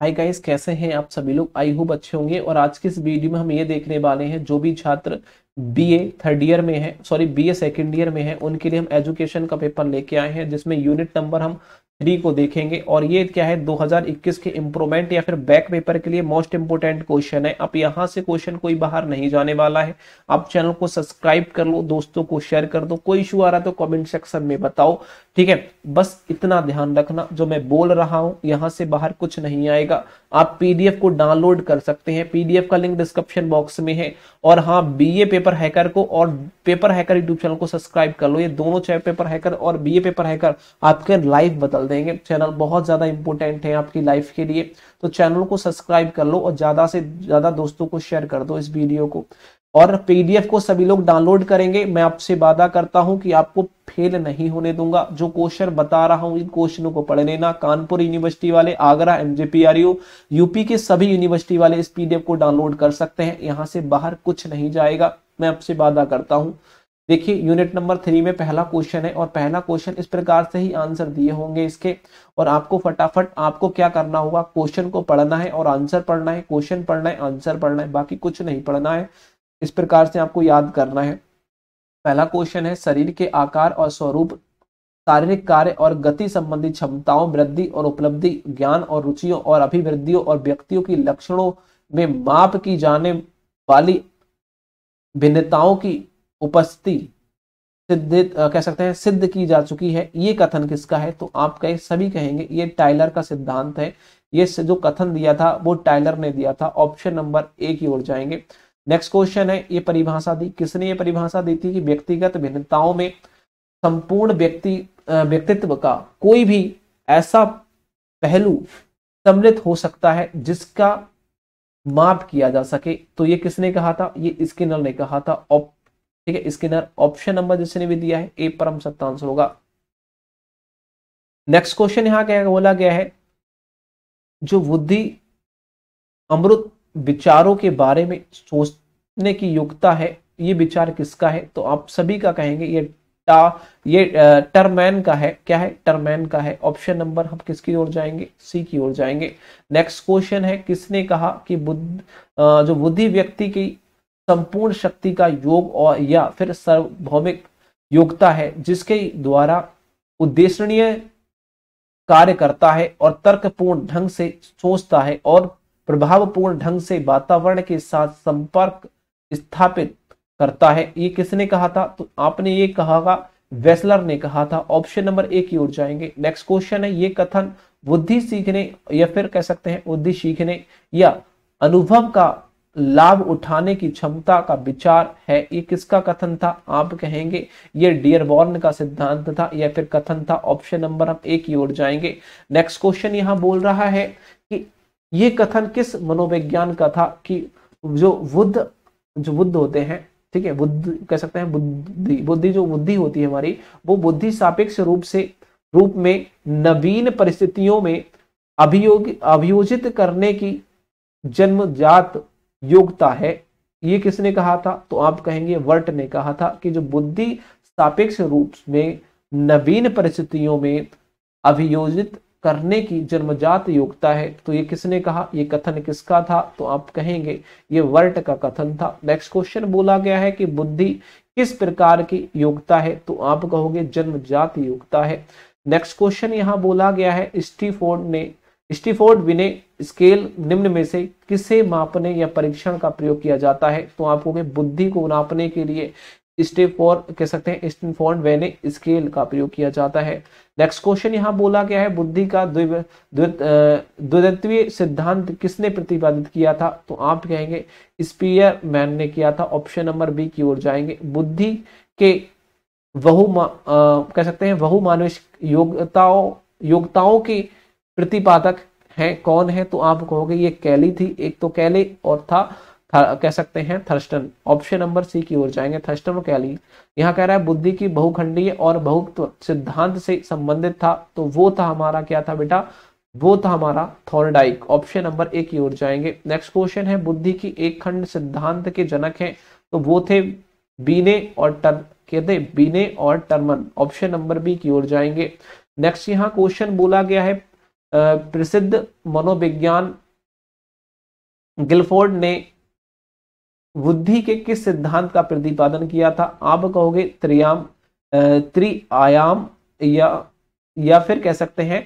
hi guys कैसे हैं आप सभी लोग आई होप अच्छे होंगे और आज के इस वीडियो में हम ये देखने वाले हैं जो भी छात्र बीए थर्ड ईयर में है सॉरी बीए सेकंड ईयर में है उनके लिए हम एजुकेशन का पेपर लेके आए हैं जिसमें यूनिट नंबर हम थ्री को देखेंगे और ये क्या है 2021 के इंप्रूवमेंट या फिर बैक पेपर के लिए मोस्ट इंपोर्टेंट क्वेश्चन है अब यहाँ से क्वेश्चन कोई बाहर नहीं जाने वाला है आप चैनल को सब्सक्राइब कर लो दोस्तों को शेयर कर दो कोई इशू आ रहा तो कमेंट सेक्शन में बताओ ठीक है बस इतना ध्यान रखना जो मैं बोल रहा हूँ यहाँ से बाहर कुछ नहीं आएगा आप पीडीएफ को डाउनलोड कर सकते हैं पीडीएफ का लिंक डिस्क्रिप्शन बॉक्स में है और हाँ बी पेपर हैकर को और पेपर हैकर यूट्यूब चैनल को सब्सक्राइब कर लो ये दोनों चाहे पेपर हैकर और बी पेपर हैकर आपके लाइफ बदल देंगे चैनल बहुत ज़्यादा इंपॉर्टेंट है आपकी लाइफ के लिए तो चैनल को सब्सक्राइब कर लो और ज़्यादा से ज़्यादा दोस्तों को शेयर कर दो इस वीडियो को और पीडीएफ को सभी लोग डाउनलोड करेंगे मैं आपसे वादा करता हूं कि आपको फेल नहीं होने दूंगा जो क्वेश्चन बता रहा हूं इन क्वेश्चनों को पढ़ लेना कानपुर यूनिवर्सिटी वाले आगरा एमजेपीआरयू यूपी e के सभी यूनिवर्सिटी वाले इस पीडीएफ को डाउनलोड कर सकते हैं यहां से बाहर कुछ नहीं जाएगा मैं आपसे वादा करता हूं देखिए यूनिट नंबर थ्री में पहला क्वेश्चन है और पहला क्वेश्चन इस प्रकार से ही आंसर दिए होंगे इसके और आपको फटाफट आपको क्या करना होगा क्वेश्चन को पढ़ना है और आंसर पढ़ना है क्वेश्चन पढ़ना है आंसर पढ़ना है बाकी कुछ नहीं पढ़ना है इस प्रकार से आपको याद करना है पहला क्वेश्चन है शरीर के आकार और स्वरूप शारीरिक कार्य और गति संबंधी क्षमताओं वृद्धि और उपलब्धि ज्ञान और रुचियों और अभिवृद्धियों और व्यक्तियों की लक्षणों में माप की जाने वाली भिन्नताओं की उपस्थिति सिद्धित कह सकते हैं सिद्ध की जा चुकी है ये कथन किसका है तो आप कहे सभी कहेंगे ये टाइलर का सिद्धांत है ये जो कथन दिया था वो टाइलर ने दिया था ऑप्शन नंबर ए की ओर जाएंगे नेक्स्ट क्वेश्चन है ये परिभाषा दी किसने ये परिभाषा दी थी कि व्यक्तिगत भिन्नताओं में संपूर्ण व्यक्ति व्यक्तित्व का कोई भी ऐसा पहलू सम्मिलित हो सकता है जिसका माप किया जा सके तो ये किसने कहा था ये स्किनर ने कहा था ठीक है इसके अंदर ऑप्शन नंबर जिसने भी दिया है ए परम सत्ता आंसर होगा नेक्स्ट क्वेश्चन यहां क्या बोला गया है जो बुद्धि अमृत विचारों के बारे में सोचने की योग्यता है ये विचार किसका है तो आप सभी का कहेंगे ये टा ये टर्मैन का है क्या है टर्मैन का है ऑप्शन नंबर हम किसकी ओर जाएंगे सी की ओर जाएंगे नेक्स्ट क्वेश्चन है किसने कहा कि बुद्ध जो बुद्धि व्यक्ति की संपूर्ण शक्ति का योग और या फिर सार्वभौमिक योग्यता है जिसके द्वारा उद्देश्य कार्य करता है और तर्कपूर्ण ढंग से सोचता है और प्रभावपूर्ण ढंग से वातावरण के साथ संपर्क स्थापित करता है ये किसने कहा था तो आपने ये कहा था वेस्लर ने कहा था ऑप्शन नंबर ए की ओर जाएंगे नेक्स्ट क्वेश्चन है ये कथन बुद्धि सीखने या फिर कह सकते हैं बुद्धि सीखने या अनुभव का लाभ उठाने की क्षमता का विचार है ये किसका कथन था आप कहेंगे ये डियरबॉर्न का सिद्धांत था या फिर कथन था ऑप्शन नंबर हम एक ही ओर जाएंगे नेक्स्ट क्वेश्चन यहां बोल रहा है कि ये कथन किस मनोविज्ञान का था कि जो बुद्ध जो बुद्ध होते हैं ठीक है बुद्ध कह सकते हैं बुद्धि बुद्धि जो बुद्धि होती है हमारी वो बुद्धि सापेक्ष रूप से रूप में नवीन परिस्थितियों में अभियोग अभियोजित करने की जन्मजात योग्यता है ये किसने कहा था तो आप कहेंगे वर्ट ने कहा था कि जो बुद्धि सापेक्ष रूप में नवीन परिस्थितियों में अभियोजित करने की जन्मजात योग्यता है तो ये किसने कहा ये कथन किसका था तो आप कहेंगे ये वर्ट का कथन था नेक्स्ट क्वेश्चन बोला गया है कि बुद्धि किस प्रकार की योग्यता है तो आप कहोगे जन्मजात योग्यता है नेक्स्ट क्वेश्चन यहाँ बोला गया है स्टीफोर्ड ने स्टीफोर्ड विने स्केल निम्न में से किसे मापने या परीक्षण का प्रयोग किया जाता है तो आपको बुद्धि को नापने के लिए स्टेप फॉर कह सकते हैं स्टेप फॉर वेने स्केल का प्रयोग किया जाता है नेक्स्ट क्वेश्चन यहाँ बोला गया है बुद्धि का द्वितीय सिद्धांत किसने प्रतिपादित किया था तो आप कहेंगे स्पीयर मैन ने किया था ऑप्शन नंबर बी की ओर जाएंगे बुद्धि के बहु कह सकते हैं मानविक योग्यताओं योग्यताओं के प्रतिपादक है कौन है तो आप कहोगे ये कैली थी एक तो कैले और था कह सकते हैं थर्स्टन ऑप्शन नंबर सी की ओर जाएंगे थर्स्टन और कैली यहाँ कह रहा है बुद्धि की बहुखंडीय और बहुत्व सिद्धांत से संबंधित था तो वो था हमारा क्या था बेटा वो था हमारा थॉर्डाइक ऑप्शन नंबर ए की ओर जाएंगे नेक्स्ट क्वेश्चन है बुद्धि की एक खंड सिद्धांत के जनक हैं तो वो थे बीने और टर्म कहते बीने और टर्मन ऑप्शन नंबर बी की ओर जाएंगे नेक्स्ट यहाँ क्वेश्चन बोला गया है प्रसिद्ध मनोविज्ञान गिलफोर्ड ने बुद्धि के किस सिद्धांत का प्रतिपादन किया था आप कहोगे त्रियाम त्रिआयाम या या फिर कह सकते हैं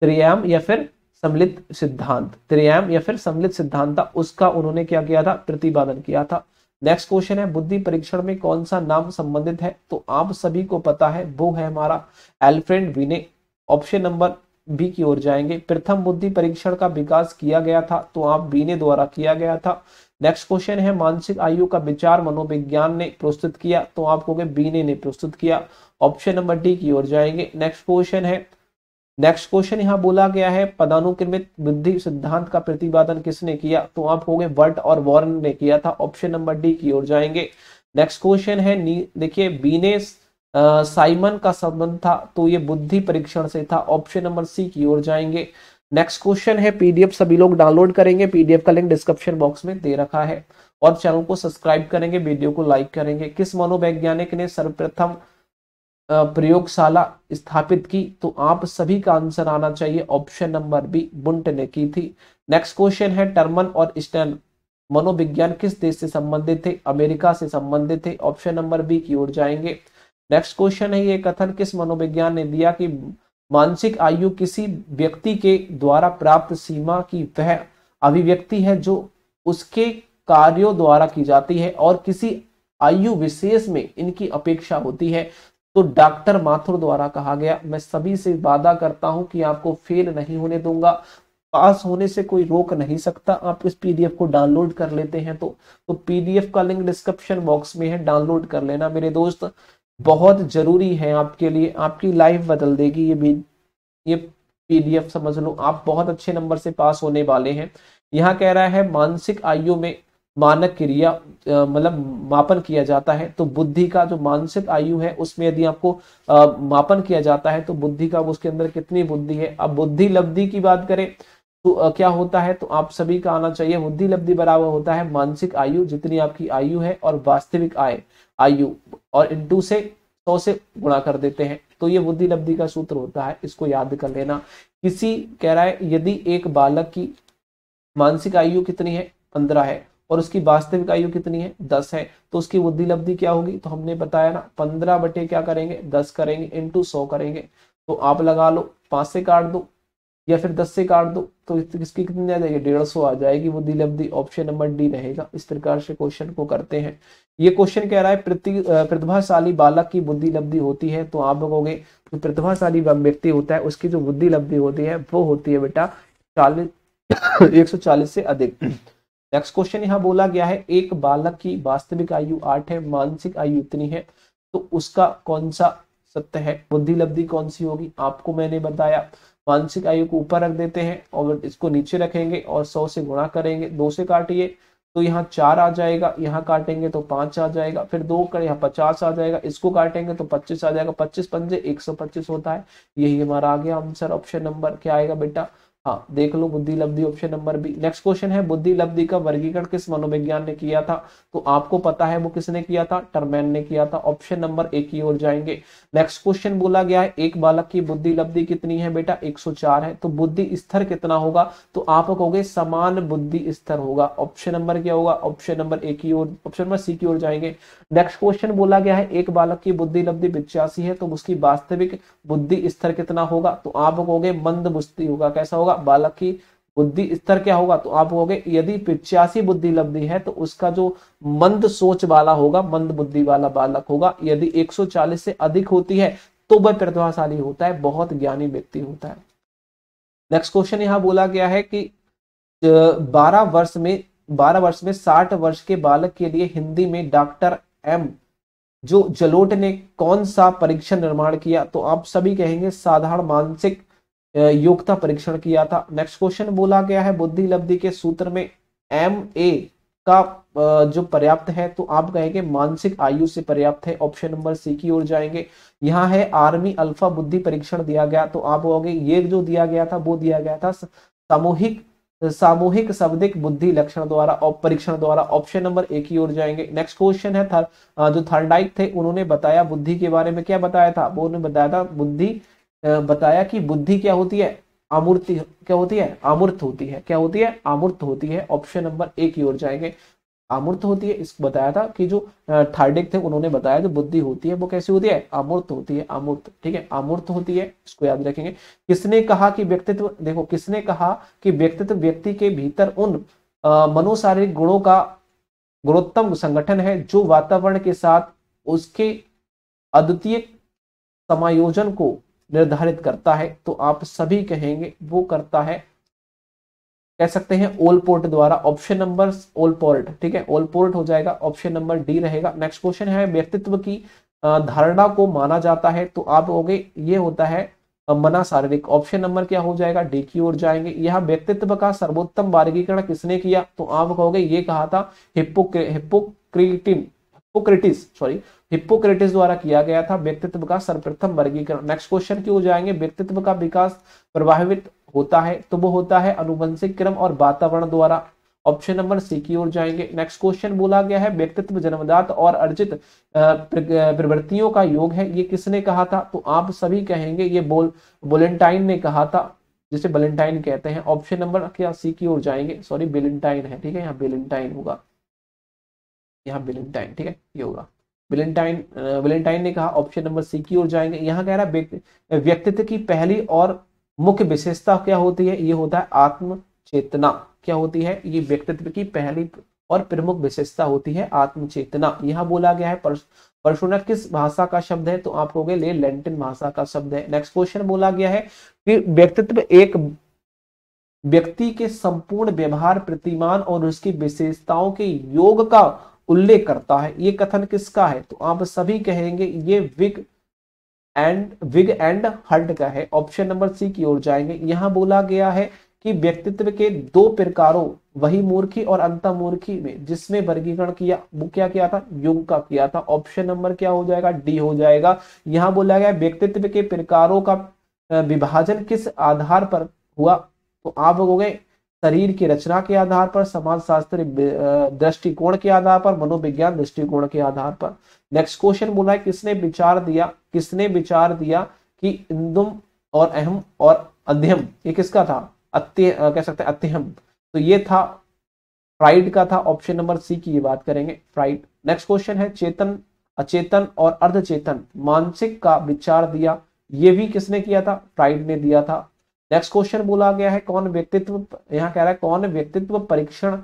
त्रियाम या फिर सम्मिलित सिद्धांत त्रियाम या फिर सम्मिलित सिद्धांत था उसका उन्होंने क्या किया था प्रतिपादन किया था नेक्स्ट क्वेश्चन है बुद्धि परीक्षण में कौन सा नाम संबंधित है तो आप सभी को पता है वो है हमारा एल्फ्रेंड विने ऑप्शन नंबर बी की ओर जाएंगे प्रथम बुद्धि परीक्षण का विकास किया गया था तो आप बी ने द्वारा किया गया था नेक्स्ट क्वेश्चन है मानसिक आयु का विचार मनोविज्ञान ने प्रस्तुत किया तो आप कहोगे बी ने, ने प्रस्तुत किया ऑप्शन नंबर डी की ओर जाएंगे नेक्स्ट क्वेश्चन है नेक्स्ट क्वेश्चन यहाँ बोला गया है पदानुक्रमित बुद्धि सिद्धांत का प्रतिपादन किसने किया तो आप कहोगे वर्ट और वॉरन ने किया था ऑप्शन नंबर डी की ओर जाएंगे नेक्स्ट क्वेश्चन है देखिए बीनेस साइमन का संबंध था तो ये बुद्धि परीक्षण से था ऑप्शन नंबर सी की ओर जाएंगे नेक्स्ट क्वेश्चन है पीडीएफ सभी लोग डाउनलोड करेंगे पीडीएफ का लिंक डिस्क्रिप्शन बॉक्स में दे रखा है और चैनल को सब्सक्राइब करेंगे वीडियो को लाइक करेंगे किस मनोवैज्ञानिक ने सर्वप्रथम प्रयोगशाला स्थापित की तो आप सभी का आंसर आना चाहिए ऑप्शन नंबर बी बुंट ने की थी नेक्स्ट क्वेश्चन है टर्मन और स्टैन मनोविज्ञान किस देश से संबंधित थे अमेरिका से संबंधित थे ऑप्शन नंबर बी की ओर जाएंगे नेक्स्ट क्वेश्चन है ये कथन किस मनोविज्ञान ने दिया कि मानसिक आयु किसी व्यक्ति के द्वारा प्राप्त सीमा की वह अभिव्यक्ति है जो उसके कार्यों द्वारा की जाती है और किसी आयु विशेष में इनकी अपेक्षा होती है तो डॉक्टर माथुर द्वारा कहा गया मैं सभी से वादा करता हूं कि आपको फेल नहीं होने दूंगा पास होने से कोई रोक नहीं सकता आप इस पीडीएफ को डाउनलोड कर लेते हैं तो तो पीडीएफ का लिंक डिस्क्रिप्शन बॉक्स में है डाउनलोड कर लेना मेरे दोस्त बहुत ज़रूरी है आपके लिए आपकी लाइफ बदल देगी ये भी ये पीडीएफ समझ लो आप बहुत अच्छे नंबर से पास होने वाले हैं यहाँ कह रहा है मानसिक आयु में मानक क्रिया मतलब मापन किया जाता है तो बुद्धि का जो मानसिक आयु है उसमें यदि आपको आ, मापन किया जाता है तो बुद्धि का उसके अंदर कितनी बुद्धि है अब बुद्धि लब्धि की बात करें तो आ, क्या होता है तो आप सभी का आना चाहिए बुद्धि लब्धि बराबर होता है मानसिक आयु जितनी आपकी आयु है और वास्तविक आय आयु और इंटू से सौ से गुणा कर देते हैं तो ये बुद्धि लब्धि का सूत्र होता है इसको याद कर लेना किसी कह रहा है यदि एक बालक की मानसिक आयु कितनी है पंद्रह है और उसकी वास्तविक आयु कितनी है दस है तो उसकी बुद्धि लब्धि क्या होगी तो हमने बताया ना पंद्रह बटे क्या करेंगे दस करेंगे इंटू सौ करेंगे तो आप लगा लो पांच से काट दो या फिर दस से काट दो तो इसकी कितनी आ जाएगी डेढ़ सौ आ जाएगी वो दिल दी ऑप्शन नंबर डी रहेगा इस प्रकार से क्वेश्चन को करते हैं ये क्वेश्चन कह रहा है प्रतिभाशाली बालक की बुद्धि लब्धि होती है तो आप लोगोगे जो तो प्रतिभाशाली व्यक्ति होता है उसकी जो बुद्धि लब्धि होती है वो होती है बेटा चालीस एक सौ चालीस से अधिक नेक्स्ट क्वेश्चन यहाँ बोला गया है एक बालक की वास्तविक आयु आठ है मानसिक आयु इतनी है तो उसका कौन सा सत्य है बुद्धि लब्धि कौन सी होगी आपको मैंने बताया मानसिक आयु को ऊपर रख देते हैं और इसको नीचे रखेंगे और सौ से गुणा करेंगे दो से काटिए तो यहाँ चार आ जाएगा यहाँ काटेंगे तो पांच आ जाएगा फिर दो कर यहाँ पचास आ जाएगा इसको काटेंगे तो पच्चीस आ जाएगा पच्चीस पंजे एक सौ पच्चीस होता है यही हमारा आ गया आंसर ऑप्शन नंबर क्या आएगा बेटा हाँ देख लो बुद्धि लब्धि option number B next question है बुद्धि लब्धि का वर्गीकरण किस मनोविज्ञान ने किया था तो आपको पता है वो किसने किया था टर्मैन ने किया था ऑप्शन नंबर ए की ओर जाएंगे नेक्स्ट क्वेश्चन बोला गया है एक बालक की बुद्धि लब्धि कितनी है बेटा 104 है तो बुद्धि स्तर कितना होगा तो आप कहोगे समान बुद्धि स्तर होगा ऑप्शन नंबर क्या होगा ऑप्शन नंबर ए की ओर ऑप्शन नंबर सी की ओर जाएंगे नेक्स्ट क्वेश्चन बोला गया है एक बालक की बुद्धि लब्धि पिचासी है तो उसकी वास्तविक बुद्धि स्तर कितना होगा तो आप कहोगे मंद बुस्ती होगा कैसा होगा होगा बालक की बुद्धि स्तर क्या होगा तो आप बोलोगे यदि पिचासी बुद्धि लब्धि है तो उसका जो मंद सोच वाला होगा मंद बुद्धि वाला बालक होगा यदि 140 से अधिक होती है तो वह प्रतिभाशाली होता है बहुत ज्ञानी व्यक्ति होता है नेक्स्ट क्वेश्चन यहां बोला गया है कि 12 वर्ष में 12 वर्ष में 60 वर्ष के बालक के लिए हिंदी में डॉक्टर एम जो जलोट ने कौन सा परीक्षण निर्माण किया तो आप सभी कहेंगे साधारण मानसिक योग्यता परीक्षण किया था नेक्स्ट क्वेश्चन बोला गया है बुद्धि लब्धि के सूत्र में एम ए का जो पर्याप्त है तो आप कहेंगे मानसिक आयु से पर्याप्त है ऑप्शन नंबर सी की ओर जाएंगे यहाँ है आर्मी अल्फा बुद्धि परीक्षण दिया गया तो आप कहोगे ये जो दिया गया था वो दिया गया था सामूहिक सामूहिक शब्दिक बुद्धि लक्षण द्वारा परीक्षण द्वारा ऑप्शन नंबर ए की ओर जाएंगे नेक्स्ट क्वेश्चन है थर, जो थर्डाइक थे उन्होंने बताया बुद्धि के बारे में क्या बताया था वो उन्होंने बताया था बुद्धि बताया कि बुद्धि क्या होती है अमूर्ति क्या होती है अमूर्त होती है क्या होती है अमूर्त होती है ऑप्शन नंबर एक ही ओर जाएंगे अमूर्त होती है इसको बताया था कि जो थर्डिक थे उन्होंने बताया जो बुद्धि होती है वो कैसी होती है अमूर्त होती है अमूर्त ठीक है अमूर्त होती है इसको याद रखेंगे किसने कहा कि व्यक्तित्व देखो किसने कहा कि व्यक्तित्व व्यक्ति के भीतर उन मनोशारीरिक गुणों का गुणोत्तम संगठन है जो वातावरण के साथ उसके अद्वितीय समायोजन को निर्धारित करता है तो आप सभी कहेंगे वो करता है कह सकते हैं ओल पोर्ट द्वारा ऑप्शन नंबर ओल पोर्ट ठीक है ओल पोर्ट हो जाएगा ऑप्शन नंबर डी रहेगा नेक्स्ट क्वेश्चन है व्यक्तित्व की धारणा को माना जाता है तो आप हो गए ये होता है मना शारीरिक ऑप्शन नंबर क्या हो जाएगा डी की ओर जाएंगे यह व्यक्तित्व का सर्वोत्तम वर्गीकरण किसने किया तो आप कहोगे ये कहा था हिप्पो हिप्पोक्रेटिन हिप्पोक्रेटिस सॉरी हिप्पोक्रेटिस द्वारा किया गया था व्यक्तित्व का सर्वप्रथम वर्गीकरण नेक्स्ट क्वेश्चन की ओर जाएंगे व्यक्तित्व का विकास प्रभावित होता है तो वो होता है अनुवंशिक क्रम और वातावरण द्वारा ऑप्शन नंबर सी की ओर जाएंगे नेक्स्ट क्वेश्चन बोला गया है व्यक्तित्व जन्मदात और अर्जित प्रवृत्तियों का योग है ये किसने कहा था तो आप सभी कहेंगे ये बोल वोलेंटाइन ने कहा था जिसे बेलेंटाइन कहते हैं ऑप्शन नंबर क्या सी की ओर जाएंगे सॉरी बेलेंटाइन है ठीक है यहाँ बेलेंटाइन होगा यहाँ वेलेंटाइन ठीक है ये होगा वेलेंटाइन वेलेंटाइन ने कहा ऑप्शन नंबर सी की ओर जाएंगे यहाँ कह रहा है व्यक्तित्व की पहली और मुख्य विशेषता क्या होती है ये होता है आत्म चेतना क्या होती है ये व्यक्तित्व की पहली और प्रमुख विशेषता होती है आत्म चेतना यहाँ बोला गया है परशुना किस भाषा का शब्द है तो आप कहोगे ले लैटिन भाषा का शब्द है नेक्स्ट क्वेश्चन बोला गया है कि व्यक्तित्व एक व्यक्ति के संपूर्ण व्यवहार प्रतिमान और उसकी विशेषताओं के योग का उल्लेख करता है ये कथन किसका है तो आप सभी कहेंगे ये विग एंड विग एंड हर्ड का है ऑप्शन नंबर सी की ओर जाएंगे यहां बोला गया है कि व्यक्तित्व के दो प्रकारों वही मूर्खी और अंतमूर्खी में जिसमें वर्गीकरण किया वो क्या किया था युग का किया था ऑप्शन नंबर क्या हो जाएगा डी हो जाएगा यहां बोला गया व्यक्तित्व के प्रकारों का विभाजन किस आधार पर हुआ तो आप लोग शरीर की रचना के आधार पर समाज शास्त्र दृष्टिकोण के आधार पर मनोविज्ञान दृष्टिकोण के आधार पर नेक्स्ट क्वेश्चन बोला है किसने विचार दिया किसने विचार दिया कि इंदुम और अहम और अध्यम ये किसका था अत्य कह सकते हैं अत्यम तो ये था फ्राइड का था ऑप्शन नंबर सी की ये बात करेंगे फ्राइड नेक्स्ट क्वेश्चन है चेतन अचेतन और अर्धचेतन मानसिक का विचार दिया ये भी किसने किया था फ्राइड ने दिया था नेक्स्ट क्वेश्चन बोला गया है कौन व्यक्तित्व यहाँ कह रहा है कौन व्यक्तित्व परीक्षण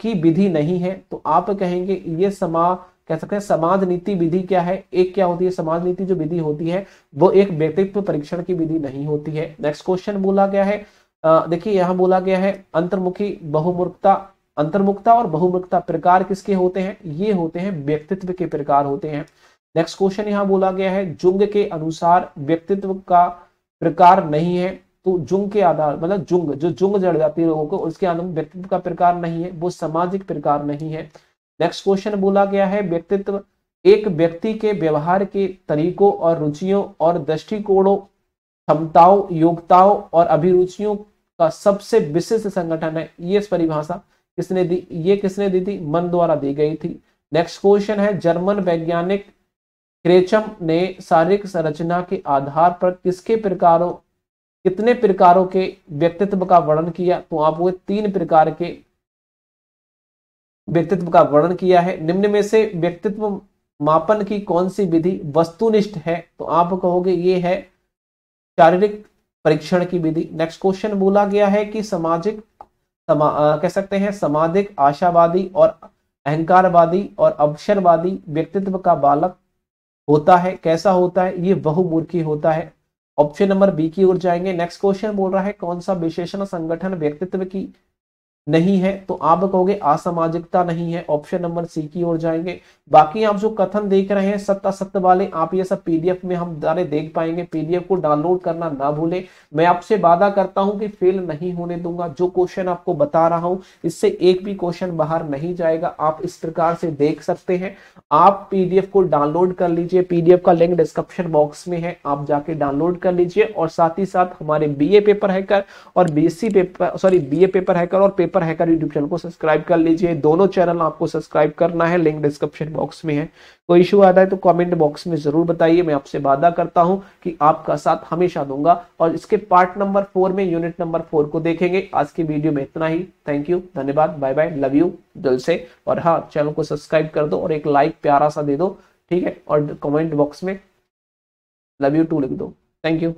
की विधि नहीं है तो आप कहेंगे ये समा कह सकते हैं समाज नीति विधि क्या है एक क्या होती है समाज नीति जो विधि होती है वो एक व्यक्तित्व परीक्षण की विधि नहीं होती है नेक्स्ट क्वेश्चन बोला गया है देखिए यहाँ बोला गया है अंतर्मुखी बहुमुखता अंतर्मुखता और बहुमुखता प्रकार किसके होते हैं ये होते हैं व्यक्तित्व के प्रकार होते हैं नेक्स्ट क्वेश्चन यहाँ बोला गया है जुंग के अनुसार व्यक्तित्व का प्रकार नहीं है तो जुंग के आधार मतलब जुंग जो जुंग जड़ जाती है लोगों को उसके आधार व्यक्तित्व का प्रकार नहीं है वो सामाजिक प्रकार नहीं है नेक्स्ट क्वेश्चन बोला गया है व्यक्तित्व एक व्यक्ति के व्यवहार के तरीकों और रुचियों और दृष्टिकोणों क्षमताओं योग्यताओं और अभिरुचियों का सबसे विशिष्ट संगठन है ये परिभाषा किसने दी ये किसने दी थी मन द्वारा दी गई थी नेक्स्ट क्वेश्चन है जर्मन वैज्ञानिक क्रेचम ने शारीरिक संरचना के आधार पर किसके प्रकारों कितने प्रकारों के व्यक्तित्व का वर्णन किया तो वो तीन प्रकार के व्यक्तित्व का वर्णन किया है निम्न में से व्यक्तित्व मापन की कौन सी विधि वस्तुनिष्ठ है तो आप कहोगे ये है शारीरिक परीक्षण की विधि नेक्स्ट क्वेश्चन बोला गया है कि सामाजिक समा, कह सकते हैं सामाजिक आशावादी और अहंकारवादी और अवसरवादी व्यक्तित्व का बालक होता है कैसा होता है ये बहुमूर्खी होता है ऑप्शन नंबर बी की ओर जाएंगे नेक्स्ट क्वेश्चन बोल रहा है कौन सा विशेषण संगठन व्यक्तित्व की नहीं है तो आप कहोगे असामाजिकता नहीं है ऑप्शन नंबर सी की ओर जाएंगे बाकी आप जो कथन देख रहे हैं सत्य सत्य वाले आप ये सब पीडीएफ में हम दारे देख पाएंगे पीडीएफ को डाउनलोड करना ना भूले मैं आपसे वादा करता हूं कि फेल नहीं होने दूंगा जो क्वेश्चन आपको बता रहा हूं इससे एक भी क्वेश्चन बाहर नहीं जाएगा आप इस प्रकार से देख सकते हैं आप पीडीएफ को डाउनलोड कर लीजिए पीडीएफ का लिंक डिस्क्रिप्शन बॉक्स में है आप जाके डाउनलोड कर लीजिए और साथ ही साथ हमारे बी पेपर हैकर और B paper sorry B paper hacker और paper paper hacker YouTube channel को सब्सक्राइब कर लीजिए दोनों चैनल आपको सब्सक्राइब करना है लिंक डिस्क्रिप्शन बॉक्स में है कोई इशू आता है तो कमेंट बॉक्स में जरूर बताइए मैं आपसे वादा करता हूं कि आपका साथ हमेशा दूंगा और इसके पार्ट नंबर फोर में यूनिट नंबर फोर को देखेंगे आज की वीडियो में इतना ही थैंक यू धन्यवाद बाय बाय लव यू दिल से और हाँ चैनल को सब्सक्राइब कर दो और एक लाइक प्यारा सा दे दो ठीक है और कमेंट बॉक्स में लव यू टू लिख दो थैंक यू